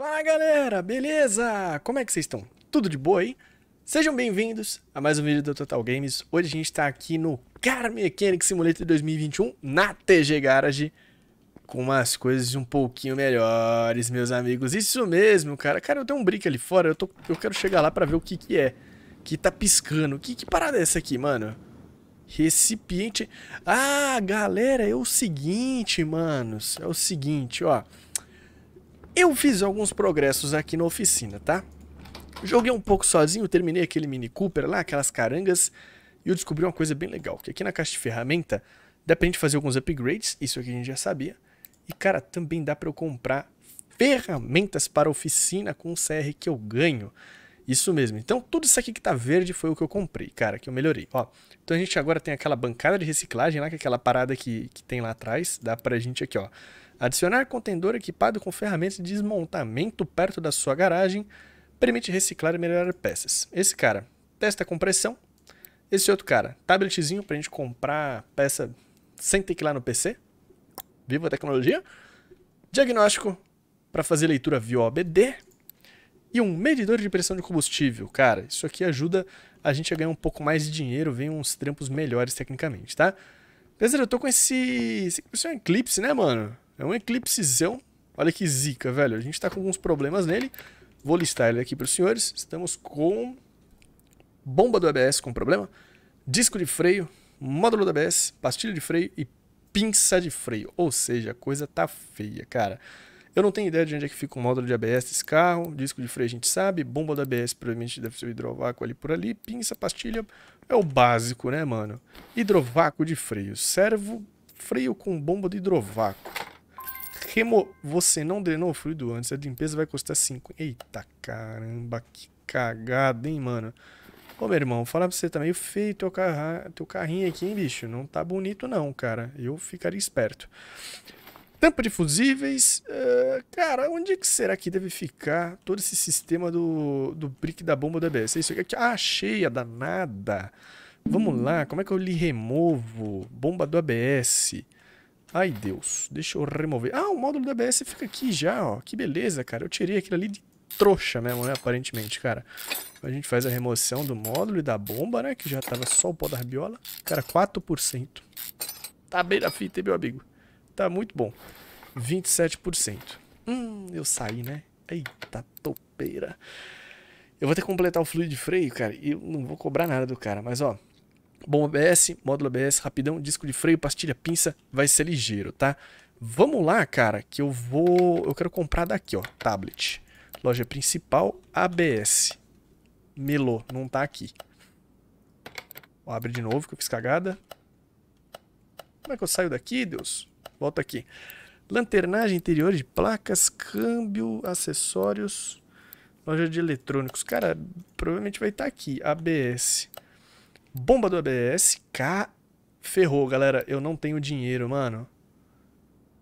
Fala galera, beleza? Como é que vocês estão? Tudo de boa aí? Sejam bem-vindos a mais um vídeo do Total Games. Hoje a gente está aqui no Car Mechanic Simulator 2021 na TG Garage com umas coisas um pouquinho melhores, meus amigos. Isso mesmo, cara. Cara, eu tenho um brick ali fora, eu, tô, eu quero chegar lá para ver o que que é. Que tá piscando. Que, que parada é essa aqui, mano? Recipiente. Ah, galera, é o seguinte, manos. É o seguinte, ó. Eu fiz alguns progressos aqui na oficina, tá? Joguei um pouco sozinho, terminei aquele Mini Cooper lá, aquelas carangas, e eu descobri uma coisa bem legal, que aqui na caixa de ferramenta dá pra gente fazer alguns upgrades, isso aqui a gente já sabia, e cara, também dá para eu comprar ferramentas para oficina com o CR que eu ganho. Isso mesmo. Então, tudo isso aqui que tá verde foi o que eu comprei, cara, que eu melhorei. Ó, então a gente agora tem aquela bancada de reciclagem lá, que é aquela parada que, que tem lá atrás. Dá pra gente aqui, ó, Adicionar contendor equipado com ferramentas de desmontamento perto da sua garagem permite reciclar e melhorar peças. Esse cara testa a compressão. Esse outro cara, tabletzinho para a gente comprar peça sem ter que ir lá no PC. Viva a tecnologia. Diagnóstico para fazer leitura via OBD. E um medidor de pressão de combustível. Cara, isso aqui ajuda a gente a ganhar um pouco mais de dinheiro, vem uns trampos melhores tecnicamente, tá? Beleza, eu tô com esse, esse, esse é um eclipse, né, mano? É um eclipsezão. Olha que zica, velho. A gente tá com alguns problemas nele. Vou listar ele aqui para os senhores. Estamos com bomba do ABS com problema, disco de freio, módulo do ABS, pastilha de freio e pinça de freio. Ou seja, a coisa tá feia, cara. Eu não tenho ideia de onde é que fica o módulo de ABS desse carro, disco de freio a gente sabe, bomba do ABS provavelmente deve ser o hidrovácuo ali por ali, pinça, pastilha, é o básico, né, mano? Hidrovácuo de freio, servo freio com bomba de hidrovácuo. Remo... Você não drenou o fluido antes, a limpeza vai custar 5. Eita caramba, que cagada, hein, mano. Ô, meu irmão, falar pra você, tá meio feio teu, teu carrinho aqui, hein, bicho? Não tá bonito não, cara. Eu ficaria esperto. Tampa de fusíveis. Uh, cara, onde é que será que deve ficar todo esse sistema do, do brick da bomba do ABS? É isso aqui. Ah, cheia danada. Vamos lá, como é que eu lhe removo? Bomba do ABS. Ai, Deus. Deixa eu remover. Ah, o módulo da ABS fica aqui já, ó. Que beleza, cara. Eu tirei aquilo ali de trouxa mesmo, né? Aparentemente, cara. A gente faz a remoção do módulo e da bomba, né? Que já tava só o pó da rabiola. Cara, 4%. Tá bem na fita, hein, meu amigo? Tá muito bom. 27%. Hum, eu saí, né? Eita topeira. Eu vou ter que completar o fluido de freio, cara. E eu não vou cobrar nada do cara, mas ó... Bom ABS, módulo ABS, rapidão, disco de freio, pastilha, pinça, vai ser ligeiro, tá? Vamos lá, cara, que eu vou... Eu quero comprar daqui, ó, tablet. Loja principal, ABS. Melô, não tá aqui. Ó, abre de novo que eu fiz cagada. Como é que eu saio daqui, Deus? Volta aqui. Lanternagem interior de placas, câmbio, acessórios, loja de eletrônicos. Cara, provavelmente vai estar tá aqui, ABS. ABS. Bomba do ABS, K. Ferrou, galera. Eu não tenho dinheiro, mano.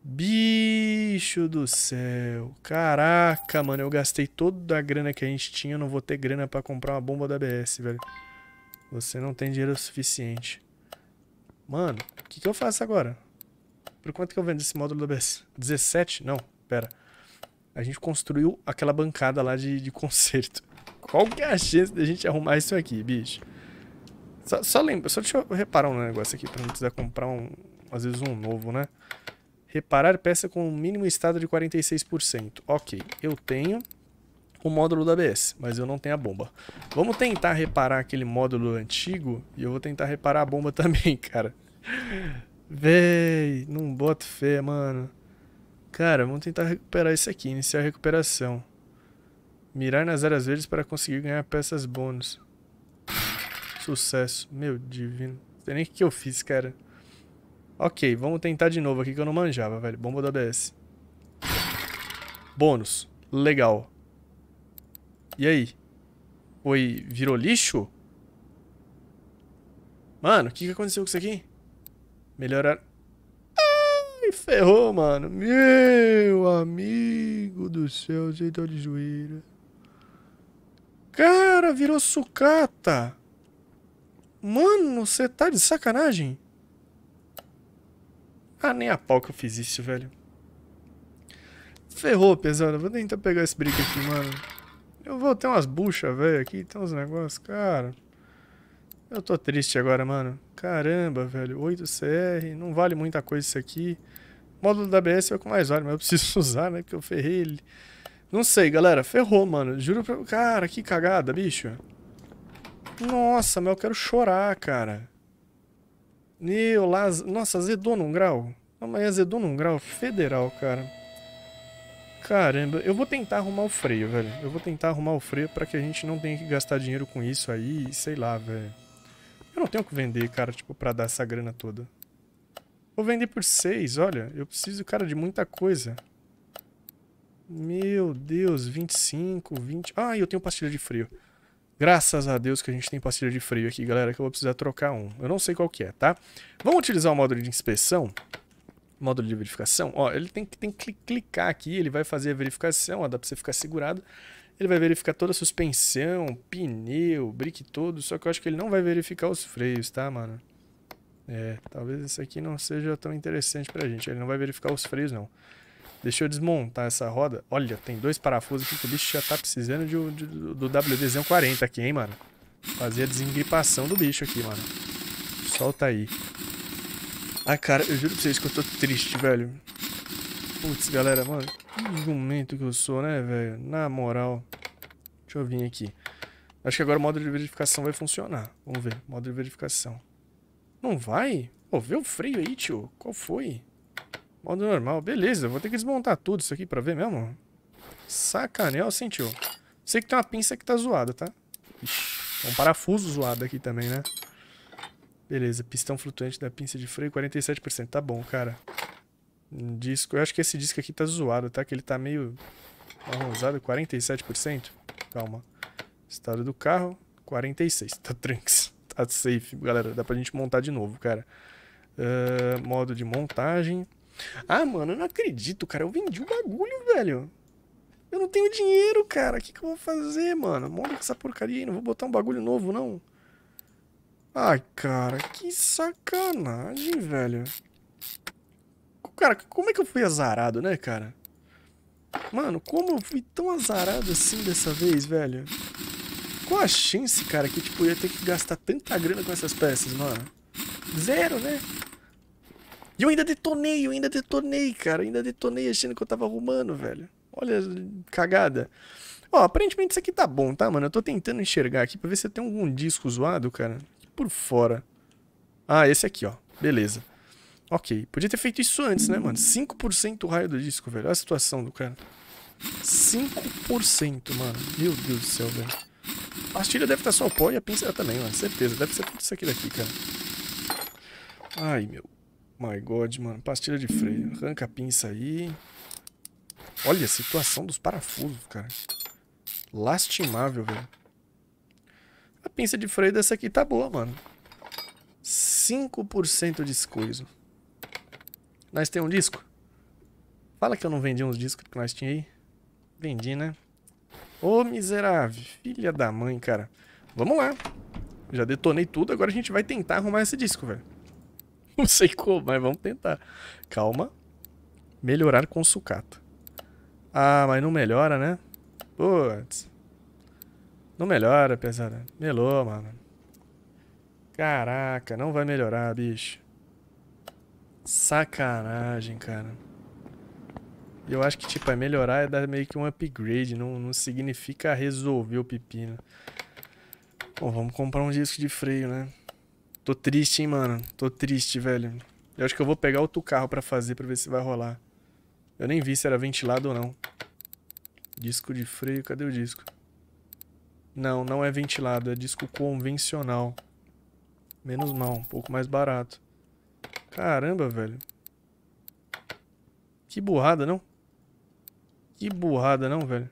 Bicho do céu. Caraca, mano. Eu gastei toda a grana que a gente tinha. Eu não vou ter grana pra comprar uma bomba do ABS, velho. Você não tem dinheiro suficiente. Mano, o que, que eu faço agora? Por quanto que eu vendo esse módulo do ABS? 17? Não, pera. A gente construiu aquela bancada lá de, de Qual que é a chance da gente arrumar isso aqui, bicho? Só, só lembra, só deixa eu reparar um negócio aqui, pra não precisar comprar um, às vezes um novo, né? Reparar peça com o mínimo estado de 46%. Ok, eu tenho o módulo do ABS, mas eu não tenho a bomba. Vamos tentar reparar aquele módulo antigo e eu vou tentar reparar a bomba também, cara. Véi, não boto fé, mano. Cara, vamos tentar recuperar isso aqui, iniciar a recuperação. Mirar nas áreas verdes para conseguir ganhar peças bônus. Sucesso. Meu divino. Não sei nem o que eu fiz, cara. Ok, vamos tentar de novo aqui que eu não manjava, velho. Bomba do ABS. Bônus. Legal. E aí? Foi... Virou lixo? Mano, o que, que aconteceu com isso aqui? Melhorar... Ai, ferrou, mano. Meu amigo do céu, gente, de joelho. Cara, virou sucata. Mano, você tá de sacanagem? Ah, nem a pau que eu fiz isso, velho. Ferrou, pesado. Vou tentar pegar esse brick aqui, mano. Eu vou ter umas buchas, velho, aqui. Tem uns negócios, cara. Eu tô triste agora, mano. Caramba, velho. 8CR. Não vale muita coisa isso aqui. O módulo da BS é o que mais vale, mas eu preciso usar, né? Porque eu ferrei ele. Não sei, galera. Ferrou, mano. Juro pra... Cara, que cagada, bicho. Nossa, mas eu quero chorar, cara. Meu, lá... Nossa, azedou num grau. Amanhã azedou num grau federal, cara. Caramba, eu vou tentar arrumar o freio, velho. Eu vou tentar arrumar o freio para que a gente não tenha que gastar dinheiro com isso aí, sei lá, velho. Eu não tenho o que vender, cara, tipo, pra dar essa grana toda. Vou vender por 6, olha. Eu preciso, cara, de muita coisa. Meu Deus, 25, 20... Ah, eu tenho pastilha de freio. Graças a Deus que a gente tem pastilha de freio aqui, galera, que eu vou precisar trocar um. Eu não sei qual que é, tá? Vamos utilizar o módulo de inspeção, módulo de verificação. Ó, ele tem que, tem que clicar aqui, ele vai fazer a verificação, ó, dá pra você ficar segurado. Ele vai verificar toda a suspensão, pneu, brick todo, só que eu acho que ele não vai verificar os freios, tá, mano? É, talvez isso aqui não seja tão interessante pra gente. Ele não vai verificar os freios, não. Deixa eu desmontar essa roda. Olha, tem dois parafusos aqui que o bicho já tá precisando de, de, do WD-40 aqui, hein, mano. Fazer a desengripação do bicho aqui, mano. Solta aí. Ah, cara, eu juro pra vocês que eu tô triste, velho. Putz, galera, mano. Que momento que eu sou, né, velho? Na moral. Deixa eu vir aqui. Acho que agora o modo de verificação vai funcionar. Vamos ver. Modo de verificação. Não vai? Pô, vê o freio aí, tio. Qual foi? Modo normal. Beleza, vou ter que desmontar tudo isso aqui pra ver mesmo. Sacanel, sentiu. Sei que tem uma pinça que tá zoada, tá? Ixi, um parafuso zoado aqui também, né? Beleza, pistão flutuante da pinça de freio, 47%. Tá bom, cara. Um disco, eu acho que esse disco aqui tá zoado, tá? Que ele tá meio arrosado, 47%. Calma. Estado do carro, 46%. Tá trunks, Tá safe, galera. Dá pra gente montar de novo, cara. Uh, modo de montagem. Ah, mano, eu não acredito, cara. Eu vendi o um bagulho, velho. Eu não tenho dinheiro, cara. O que, que eu vou fazer, mano? Mole com essa porcaria aí. Não vou botar um bagulho novo, não. Ai, cara, que sacanagem, velho. Cara, como é que eu fui azarado, né, cara? Mano, como eu fui tão azarado assim dessa vez, velho? Qual a chance, cara, que tipo, eu ia ter que gastar tanta grana com essas peças, mano? Zero, né? E eu ainda detonei, eu ainda detonei, cara. ainda detonei achando que eu tava arrumando, velho. Olha, cagada. Ó, aparentemente isso aqui tá bom, tá, mano? Eu tô tentando enxergar aqui pra ver se tem algum disco zoado, cara. Por fora. Ah, esse aqui, ó. Beleza. Ok. Podia ter feito isso antes, né, mano? 5% o raio do disco, velho. Olha a situação do cara. 5%, mano. Meu Deus do céu, velho. A pastilha deve estar tá só o pó e a pincel também, mano. Certeza. Deve ser tudo isso aqui daqui, cara. Ai, meu My God, mano. Pastilha de freio. Arranca a pinça aí. Olha a situação dos parafusos, cara. Lastimável, velho. A pinça de freio dessa aqui tá boa, mano. 5% de descoiso. Nós temos um disco? Fala que eu não vendi uns discos que nós tinha aí. Vendi, né? Ô, miserável. Filha da mãe, cara. Vamos lá. Já detonei tudo, agora a gente vai tentar arrumar esse disco, velho. Não sei como, mas vamos tentar. Calma. Melhorar com sucata. Ah, mas não melhora, né? Putz. Não melhora, pesada. Melou, mano. Caraca, não vai melhorar, bicho. Sacanagem, cara. Eu acho que, tipo, é melhorar é dar meio que um upgrade. Não, não significa resolver o pepino. Bom, vamos comprar um disco de freio, né? Tô triste, hein, mano. Tô triste, velho. Eu acho que eu vou pegar outro carro pra fazer pra ver se vai rolar. Eu nem vi se era ventilado ou não. Disco de freio, cadê o disco? Não, não é ventilado, é disco convencional. Menos mal, um pouco mais barato. Caramba, velho. Que burrada, não? Que burrada, não, velho?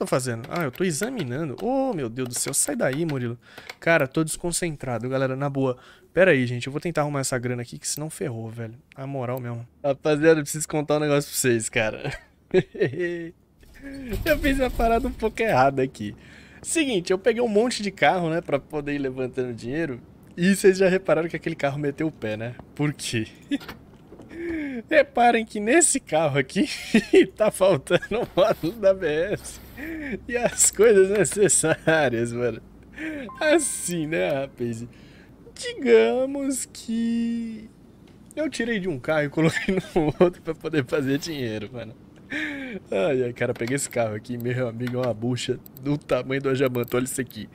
tô fazendo? Ah, eu tô examinando. Oh, meu Deus do céu, sai daí, Murilo. Cara, tô desconcentrado, galera, na boa. Pera aí, gente, eu vou tentar arrumar essa grana aqui, que senão ferrou, velho. A moral mesmo. Rapaziada, eu preciso contar um negócio pra vocês, cara. eu fiz a parada um pouco errada aqui. Seguinte, eu peguei um monte de carro, né, pra poder ir levantando dinheiro. E vocês já repararam que aquele carro meteu o pé, né? Por quê? Reparem que nesse carro aqui tá faltando o quadro da BS e as coisas necessárias, mano. Assim, né, rapaz? Digamos que eu tirei de um carro e coloquei no outro para poder fazer dinheiro, mano. Ai, ai, cara, peguei esse carro aqui, meu amigo, é uma bucha do tamanho do Ajamanto, olha isso aqui.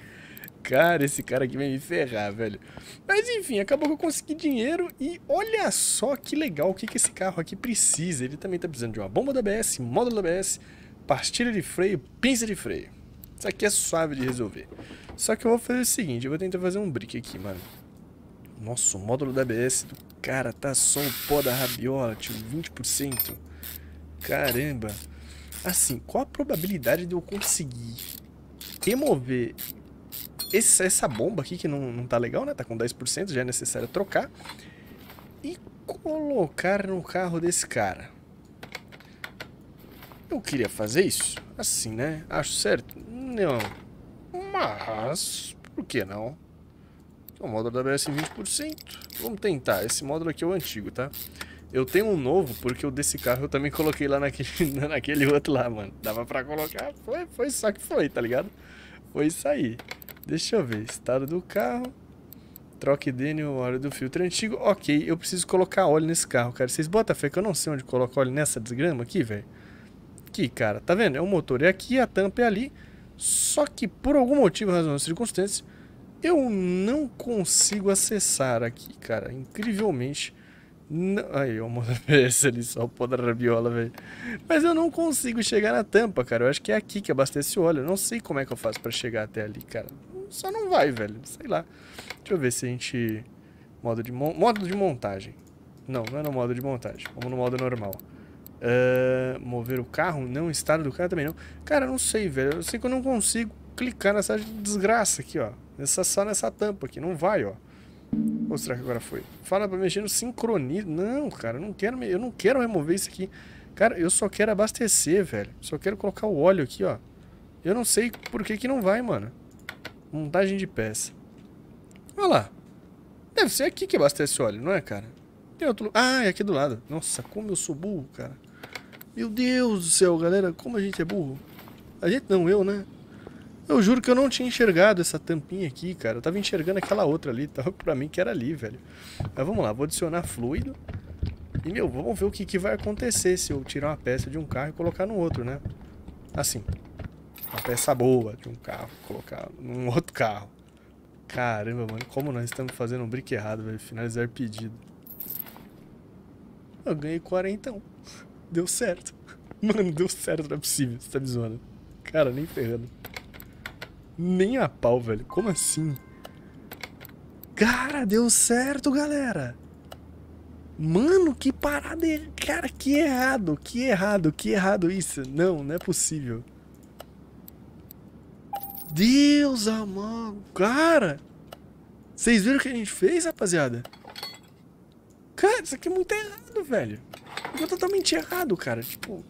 Cara, esse cara aqui vai me ferrar, velho. Mas enfim, acabou que eu consegui dinheiro e olha só que legal o que, que esse carro aqui precisa. Ele também tá precisando de uma bomba da ABS, módulo da ABS, pastilha de freio, pinça de freio. Isso aqui é suave de resolver. Só que eu vou fazer o seguinte, eu vou tentar fazer um brick aqui, mano. Nossa, o módulo da ABS do cara tá só o pó da rabiola, tio, 20%. Caramba. Assim, qual a probabilidade de eu conseguir remover esse, essa bomba aqui, que não, não tá legal, né? Tá com 10%, já é necessário trocar. E colocar no carro desse cara? Eu queria fazer isso? Assim, né? Acho certo? Não. Mas, por que não? É o módulo da BS 20%. Vamos tentar. Esse módulo aqui é o antigo, tá? Eu tenho um novo, porque o desse carro eu também coloquei lá naquele, naquele outro lá, mano. Dava pra colocar, foi, foi, só que foi, tá ligado? Foi isso aí. Deixa eu ver, estado do carro, troque dele, o óleo do filtro antigo. Ok, eu preciso colocar óleo nesse carro, cara. Vocês botam fé que eu não sei onde colocar óleo nessa desgrama aqui, velho? aqui, cara. Tá vendo? É o motor é aqui, a tampa é ali. Só que por algum motivo, razão ou circunstância, eu não consigo acessar aqui, cara. Incrivelmente. Não... Aí, o motor esse ali só o pó da rabiola, velho. Mas eu não consigo chegar na tampa, cara. Eu acho que é aqui que abastece o óleo. Eu não sei como é que eu faço para chegar até ali, cara. Só não vai, velho. Sei lá. Deixa eu ver se a gente... Modo de, modo de montagem. Não, não é no modo de montagem. Vamos no modo normal. Uh, mover o carro? Não, estado do carro também não. Cara, não sei, velho. Eu sei que eu não consigo clicar nessa desgraça aqui, ó. Nessa, só nessa tampa aqui. Não vai, ó. Ou será que agora foi? Fala pra mexer no sincronismo. Não, cara, eu não quero, eu não quero remover isso aqui. Cara, eu só quero abastecer, velho. Só quero colocar o óleo aqui, ó. Eu não sei por que que não vai, mano. Montagem de peça. Olha lá. Deve ser aqui que abastece o óleo, não é, cara? Tem outro... Ah, é aqui do lado. Nossa, como eu sou burro, cara. Meu Deus do céu, galera, como a gente é burro. A gente não, eu, né? Eu juro que eu não tinha enxergado essa tampinha aqui, cara. Eu tava enxergando aquela outra ali, tava pra mim que era ali, velho. Mas vamos lá, vou adicionar fluido. E, meu, vamos ver o que, que vai acontecer se eu tirar uma peça de um carro e colocar no outro, né? Assim, uma peça boa de um carro, colocar num outro carro. Caramba, mano, como nós estamos fazendo um brick errado, velho. Finalizar pedido. Eu ganhei 40. Deu certo. Mano, deu certo, não é possível. Você tá me zoando. Cara, nem ferrando. Nem a pau, velho. Como assim? Cara, deu certo, galera. Mano, que parada. Er-, cara, que errado, que errado, que errado isso. Não, não é possível. Deus amado. Cara. Vocês viram o que a gente fez, rapaziada? Cara, isso aqui é muito errado, velho. Porque é totalmente errado, cara. Tipo.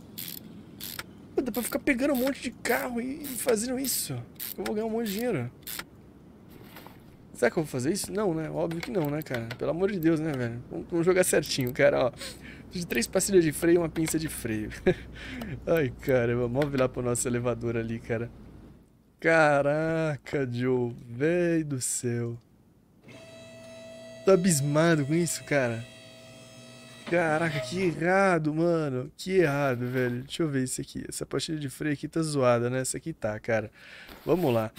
Dá pra ficar pegando um monte de carro e fazendo isso. Eu vou ganhar um monte de dinheiro. Será que eu vou fazer isso? Não, né? Óbvio que não, né, cara? Pelo amor de Deus, né, velho? Vamos, vamos jogar certinho, cara, ó. De três pastilhas de freio e uma pinça de freio. Ai, cara, move lá pro nosso elevador ali, cara. Caraca, Joe, velho do céu. Tô abismado com isso, cara. Caraca, que errado, mano. Que errado, velho. Deixa eu ver isso aqui. Essa pastilha de freio aqui tá zoada, né? Essa aqui tá, cara. Vamos lá.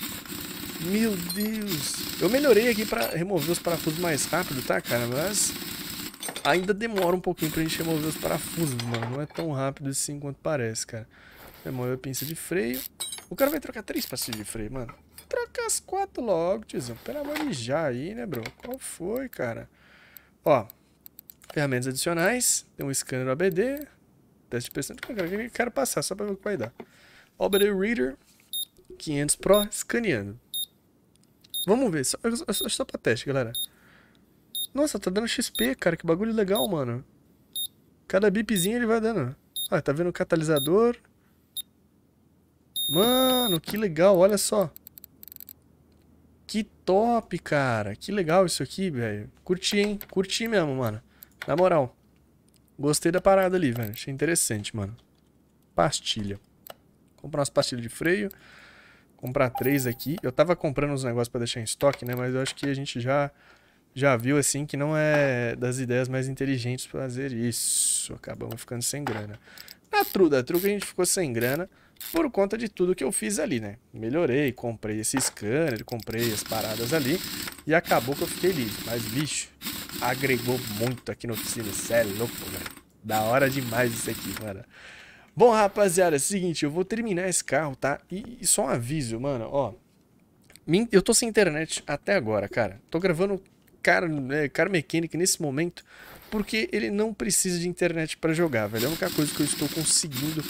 Meu Deus. Eu melhorei aqui pra remover os parafusos mais rápido, tá, cara? Mas ainda demora um pouquinho pra gente remover os parafusos, mano. Não é tão rápido assim quanto parece, cara. Remover a pinça de freio. O cara vai trocar três pastilhas de freio, mano. Troca as quatro logo, tiozão. Pera, vai aí, né, bro? Qual foi, cara? Ó, Ferramentas adicionais. Tem um scanner ABD. Teste de percentual. Tipo, eu quero passar só para ver o que vai dar. ABD Reader 500 Pro escaneando. Vamos ver. Só, só, só para teste, galera. Nossa, tá dando XP, cara. Que bagulho legal, mano. Cada bipzinho ele vai dando. Ah, tá vendo o catalisador. Mano, que legal. Olha só. Que top, cara. Que legal isso aqui, velho. Curti, hein? Curti mesmo, mano. Na moral. Gostei da parada ali, velho. Achei interessante, mano. Pastilha. Comprar umas pastilhas de freio. Comprar três aqui. Eu tava comprando uns negócios pra deixar em estoque, né? Mas eu acho que a gente já, já viu, assim, que não é das ideias mais inteligentes fazer isso. Acabamos ficando sem grana. Na tru, a truca a gente ficou sem grana por conta de tudo que eu fiz ali, né? Melhorei, comprei esse scanner, comprei as paradas ali e acabou que eu fiquei livre. Mas, bicho, agregou muito aqui no Oficina. Cê é louco, velho. Da hora demais isso aqui, mano. Bom, rapaziada, é o seguinte, eu vou terminar esse carro, tá? E, só um aviso, mano, ó. Eu tô sem internet até agora, cara. Tô gravando cara, é, né, mecânica nesse momento porque ele não precisa de internet para jogar, velho. É a única coisa que eu estou conseguindo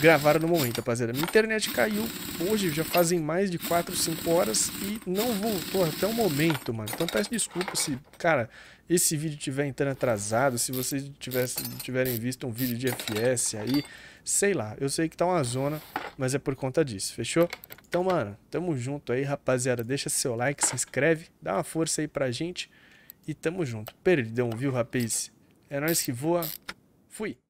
gravar no momento, rapaziada. Minha internet caiu hoje, já fazem mais de 4, 5 horas e não voltou até o momento, mano. Então peço desculpa se, cara, esse vídeo estiver entrando atrasado, se vocês tivessem, tiverem visto um vídeo de FS aí, sei lá. Eu sei que tá uma zona, mas é por conta disso, fechou? Então, mano, tamo junto aí, rapaziada. Deixa seu like, se inscreve, dá uma força aí pra gente. E tamo junto. Perdão, viu, rapaz? É nós que voa. Fui.